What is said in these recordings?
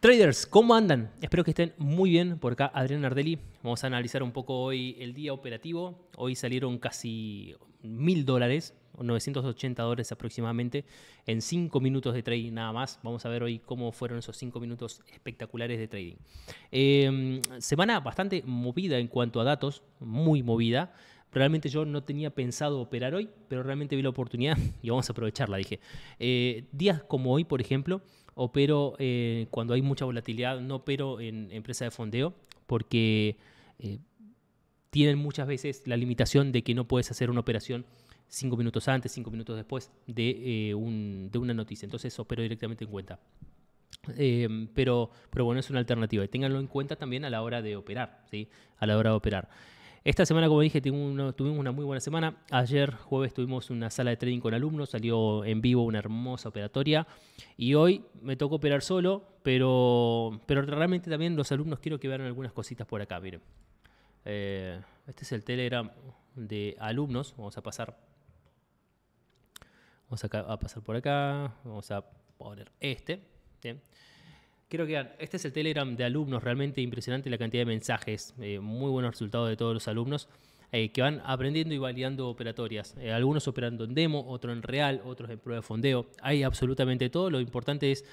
Traders, ¿cómo andan? Espero que estén muy bien. Por acá Adrián Ardelli. Vamos a analizar un poco hoy el día operativo. Hoy salieron casi mil dólares, 980 dólares aproximadamente, en cinco minutos de trading nada más. Vamos a ver hoy cómo fueron esos cinco minutos espectaculares de trading. Em, semana bastante movida en cuanto a datos, muy movida. Realmente yo no tenía pensado operar hoy, pero realmente vi la oportunidad y vamos a aprovecharla, dije. Eh, días como hoy, por ejemplo, opero eh, cuando hay mucha volatilidad, no opero en empresa de fondeo porque eh, tienen muchas veces la limitación de que no puedes hacer una operación cinco minutos antes, cinco minutos después de, eh, de una noticia. Entonces opero directamente en cuenta. Em, pero, pero bueno, es una alternativa y ténganlo en cuenta también a la hora de operar, ¿sí? A la hora de operar. Esta semana, como dije, tuvimos una muy buena semana. Ayer jueves tuvimos una sala de trading con alumnos, salió en vivo una hermosa operatoria y hoy me tocó operar solo, pero, pero realmente también los alumnos quiero que vean algunas cositas por acá, miren. Eh, este es el Telegram de alumnos, vamos a pasar. Vamos a, pasar por acá, vamos a poner este. Creo que este es el Telegram de alumnos, realmente impresionante la cantidad de mensajes, eh, muy buenos resultados de todos los alumnos eh, que van aprendiendo y validando operatorias, eh, algunos operando en demo, otros en real, otros en prueba de fondeo, hay absolutamente todo, lo importante es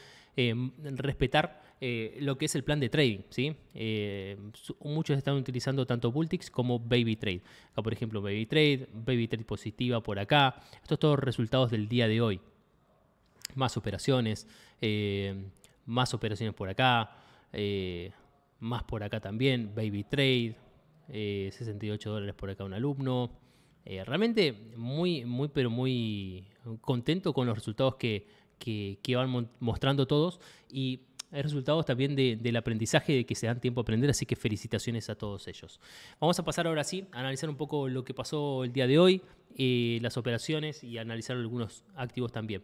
respetar lo que es el plan de trading, ¿sí? muchos están utilizando tanto Bultix como Baby Trade, por ejemplo Baby Trade, Baby Trade positiva por acá, estos son todos resultados del día de hoy, más operaciones más operaciones por acá, eh, más por acá también, Baby Trade, 68 eh, dólares por acá un alumno. Eh, realmente muy, muy, pero muy contento con los resultados que, que, van mostrando todos y hay resultados también del aprendizaje, de que se dan tiempo a aprender, así que felicitaciones a todos ellos. Vamos a pasar ahora sí a analizar un poco lo que pasó el día de hoy, las operaciones y analizar algunos activos también.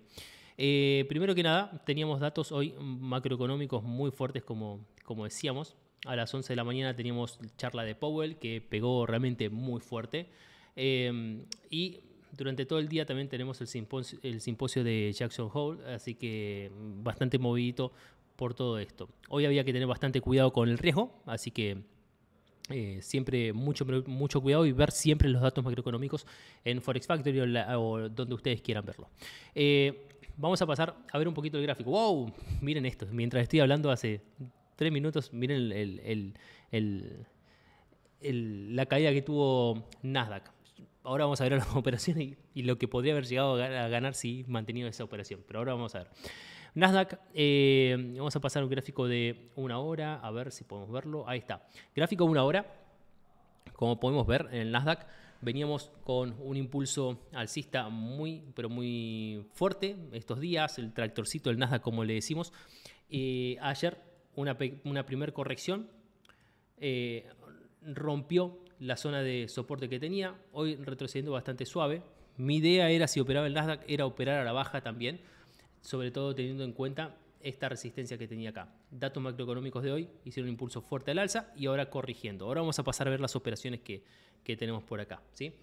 Eh, primero que nada, teníamos datos hoy macroeconómicos muy fuertes, como, como decíamos. A las 11 de la mañana teníamos charla de Powell, que pegó realmente muy fuerte. Em, y durante todo el día también tenemos el simposio, de Jackson Hole, así que bastante movidito por todo esto. Hoy había que tener bastante cuidado con el riesgo, así que eh, siempre mucho, mucho cuidado y ver siempre los datos macroeconómicos en Forex Factory o, donde ustedes quieran verlo. Eh, vamos a pasar a ver un poquito el gráfico. ¡Wow! Miren esto. Mientras estoy hablando hace tres minutos, miren el, la caída que tuvo Nasdaq. Ahora vamos a ver las operaciones y, lo que podría haber llegado a ganar si mantenido esa operación. Pero ahora vamos a ver. Nasdaq, eh, vamos a pasar un gráfico de una hora, a ver si podemos verlo. Ahí está. Gráfico de una hora. Como podemos ver en el Nasdaq, Veníamos con un impulso alcista muy, pero muy fuerte estos días, el tractorcito del Nasdaq, como le decimos. Eh, ayer, una, una primera corrección, eh, rompió la zona de soporte que tenía, hoy retrocediendo bastante suave. Mi idea era, si operaba el Nasdaq, era operar a la baja también, sobre todo teniendo en cuenta esta resistencia que tenía acá. Datos macroeconómicos de hoy hicieron un impulso fuerte al alza y ahora corrigiendo. Ahora vamos a pasar a ver las operaciones que, que tenemos por acá. ¿sí?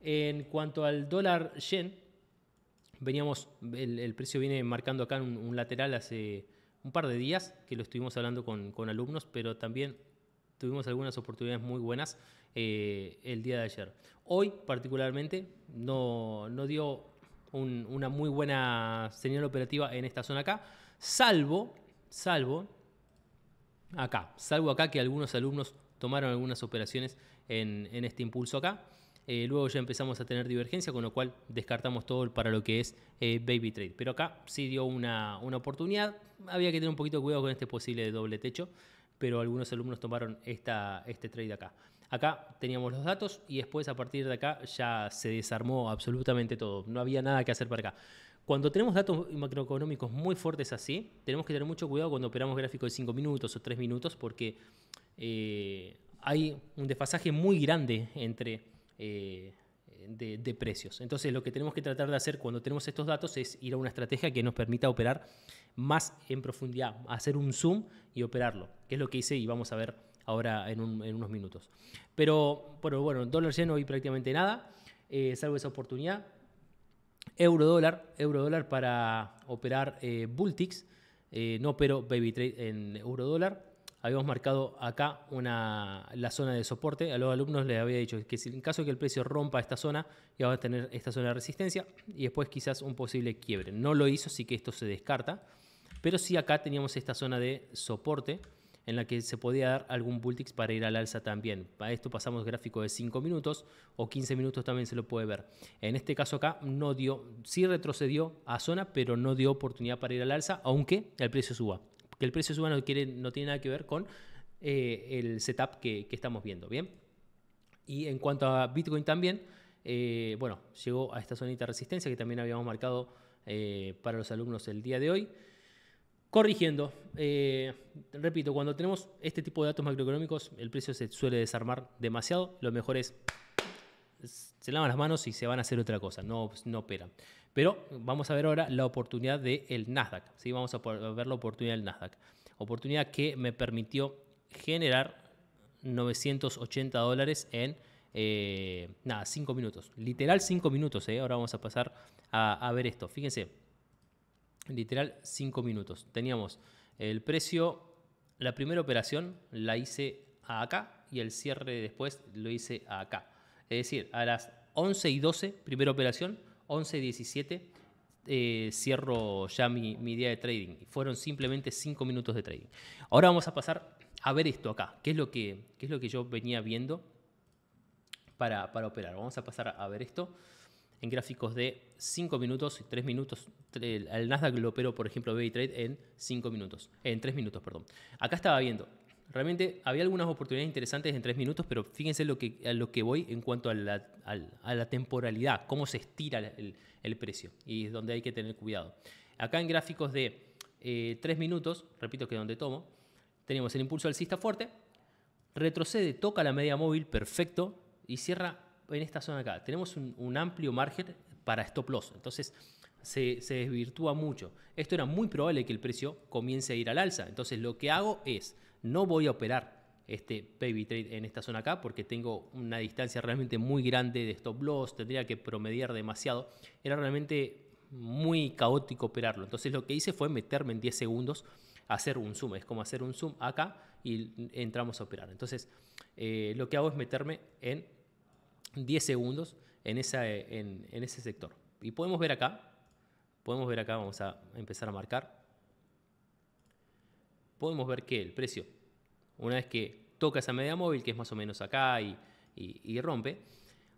En cuanto al dólar yen, veníamos, el, precio viene marcando acá un, un, lateral hace un par de días, que lo estuvimos hablando con, alumnos, pero también tuvimos algunas oportunidades muy buenas eh, el día de ayer. Hoy particularmente no, dio una muy buena señal operativa en esta zona acá, salvo, salvo acá, salvo acá que algunos alumnos tomaron algunas operaciones en, este impulso acá. Eh, luego ya empezamos a tener divergencia, con lo cual descartamos todo para lo que es eh, baby trade. Pero acá sí dio una, una, oportunidad, había que tener un poquito de cuidado con este posible doble techo, pero algunos alumnos tomaron esta, este trade acá. Acá teníamos los datos y después a partir de acá ya se desarmó absolutamente todo, no había nada que hacer para acá. Cuando tenemos datos macroeconómicos muy fuertes así, tenemos que tener mucho cuidado cuando operamos gráficos de 5 minutos o 3 minutos porque eh, hay un desfasaje muy grande entre eh, de, precios. Entonces lo que tenemos que tratar de hacer cuando tenemos estos datos es ir a una estrategia que nos permita operar más en profundidad, hacer un zoom y operarlo, que es lo que hice y vamos a ver ahora en, unos minutos. Pero, pero bueno, dólar no vi prácticamente nada, eh, salvo esa oportunidad. Euro dólar, euro dólar para operar Bultics, no pero Baby Trade en euro dólar habíamos marcado acá una, la zona de soporte. A los alumnos les había dicho que en caso de que el precio rompa esta zona, ya a tener esta zona de resistencia y después quizás un posible quiebre. No lo hizo, así que esto se descarta. Pero sí acá teníamos esta zona de soporte en la que se podía dar algún bulltix para ir al alza también. Para esto pasamos gráfico de 5 minutos o 15 minutos también se lo puede ver. En este caso acá no dio, sí retrocedió a zona, pero no dio oportunidad para ir al alza, aunque el precio suba que el precio suba no, no tiene nada que ver con eh, el setup que, estamos viendo, ¿bien? Y en cuanto a Bitcoin también, eh, bueno, llegó a esta zonita de resistencia que también habíamos marcado eh, para los alumnos el día de hoy. Corrigiendo, repito, cuando tenemos este tipo de datos macroeconómicos, el precio se suele desarmar demasiado, lo mejor es se lavan las manos y se van a hacer otra cosa, no, no operan. Pero vamos a ver ahora la oportunidad del Nasdaq. ¿sí? Vamos a ver la oportunidad del Nasdaq. Oportunidad que me permitió generar 980 dólares en eh, nada, 5 minutos. Literal 5 minutos. ¿eh? Ahora vamos a pasar a, ver esto. Fíjense. Literal 5 minutos. Teníamos el precio, la primera operación la hice acá y el cierre después lo hice acá. Es decir, a las 11 y 12, primera operación, 11.17, eh, cierro ya mi, día de trading. Fueron simplemente 5 minutos de trading. Ahora vamos a pasar a ver esto acá. ¿Qué es lo que, es lo que yo venía viendo para, operar? Vamos a pasar a ver esto en gráficos de 5 minutos y 3 minutos. El Nasdaq lo operó, por ejemplo, trade en 5 minutos. En 3 minutos, perdón. Acá estaba viendo Realmente había algunas oportunidades interesantes en tres minutos, pero fíjense lo que, a lo que voy en cuanto a la, temporalidad, cómo se estira el, precio y es donde hay que tener cuidado. Acá en gráficos de eh, tres minutos, repito que es donde tomo, tenemos el impulso alcista fuerte, retrocede, toca la media móvil, perfecto, y cierra en esta zona acá. Tenemos un, amplio margen para stop loss. Entonces, se, se, desvirtúa mucho. Esto era muy probable que el precio comience a ir al alza. Entonces lo que hago es no voy a operar este baby trade en esta zona acá porque tengo una distancia realmente muy grande de stop loss, tendría que promediar demasiado. Era realmente muy caótico operarlo. Entonces lo que hice fue meterme en 10 segundos, hacer un zoom. Es como hacer un zoom acá y entramos a operar. Entonces eh, lo que hago es meterme en 10 segundos en ese sector. Y podemos ver acá, podemos ver acá, vamos a empezar a marcar podemos ver que el precio, una vez que toca esa media móvil, que es más o menos acá y, rompe,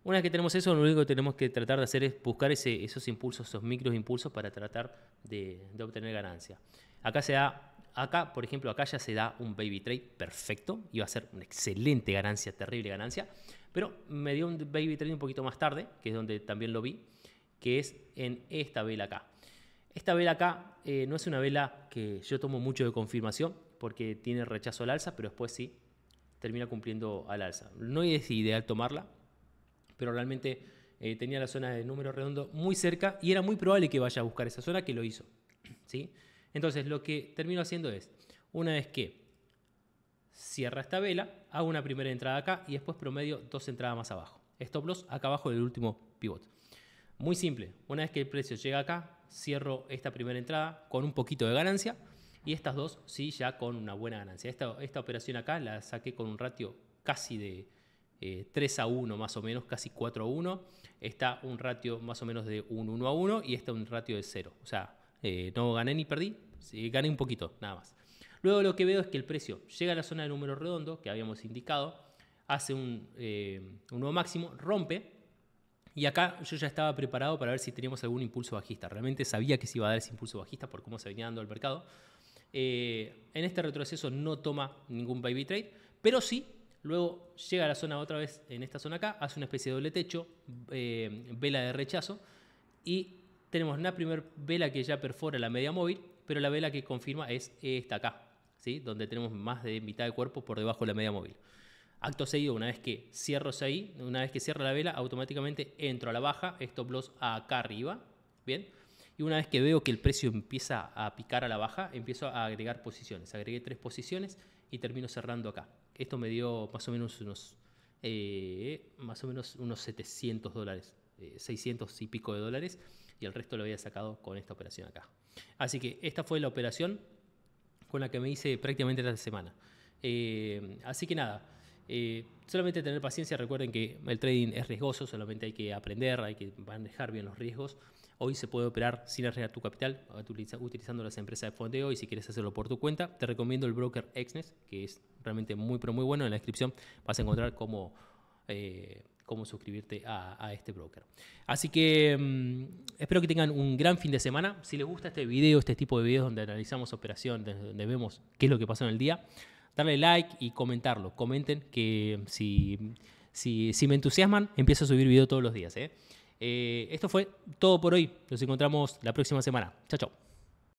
una vez que tenemos eso, lo único que tenemos que tratar de hacer es buscar ese, esos impulsos, esos micros impulsos para tratar de, obtener ganancia. Acá se da, acá, por ejemplo, acá ya se da un baby trade perfecto, y va a ser una excelente ganancia, terrible ganancia, pero me dio un baby trade un poquito más tarde, que es donde también lo vi, que es en esta vela acá. Esta vela acá eh, no es una vela que yo tomo mucho de confirmación porque tiene rechazo al alza, pero después sí termina cumpliendo al alza. No es ideal tomarla, pero realmente eh, tenía la zona de número redondo muy cerca y era muy probable que vaya a buscar esa zona que lo hizo. ¿sí? Entonces lo que termino haciendo es, una vez que cierra esta vela, hago una primera entrada acá y después promedio dos entradas más abajo. Stop loss acá abajo del último pivot. Muy simple, una vez que el precio llega acá, cierro esta primera entrada con un poquito de ganancia y estas dos sí ya con una buena ganancia. Esta, operación acá la saqué con un ratio casi de 3 eh, a 1 más o menos, casi 4 a 1. Está un ratio más o menos de un 1 a 1 y está un ratio de 0. O sea, eh, no gané ni perdí, gané un poquito, nada más. Luego lo que veo es que el precio llega a la zona de número redondo que habíamos indicado, hace un, eh, un nuevo máximo, rompe y acá yo ya estaba preparado para ver si teníamos algún impulso bajista. Realmente sabía que se iba a dar ese impulso bajista por cómo se venía dando al mercado. Eh, en este retroceso no toma ningún baby trade, pero sí, luego llega a la zona otra vez, en esta zona acá, hace una especie de doble techo, eh, vela de rechazo, y tenemos una primera vela que ya perfora la media móvil, pero la vela que confirma es esta acá, ¿sí? donde tenemos más de mitad de cuerpo por debajo de la media móvil. Acto seguido, una vez que cierro ahí, una vez que cierra la vela, automáticamente entro a la baja, stop loss acá arriba, ¿bien? Y una vez que veo que el precio empieza a picar a la baja, empiezo a agregar posiciones. Agregué tres posiciones y termino cerrando acá. Esto me dio más o menos unos, eh, más o menos unos 700 dólares, 600 eh, y pico de dólares, y el resto lo había sacado con esta operación acá. Así que esta fue la operación con la que me hice prácticamente la semana. Eh, así que nada, eh, solamente tener paciencia, recuerden que el trading es riesgoso, solamente hay que aprender, hay que manejar bien los riesgos. Hoy se puede operar sin arriesgar tu capital utilizando las empresas de fondeo y si quieres hacerlo por tu cuenta, te recomiendo el broker Exnes, que es realmente muy pero muy bueno. En la descripción vas a encontrar cómo, eh, cómo suscribirte a, este broker. Así que mm, espero que tengan un gran fin de semana. Si les gusta este video, este tipo de videos donde analizamos operación, donde vemos qué es lo que pasó en el día, darle like y comentarlo. Comenten que si, si, me entusiasman, empiezo a subir video todos los días. ¿eh? Eh, esto fue todo por hoy. Nos encontramos la próxima semana. Chao, chao.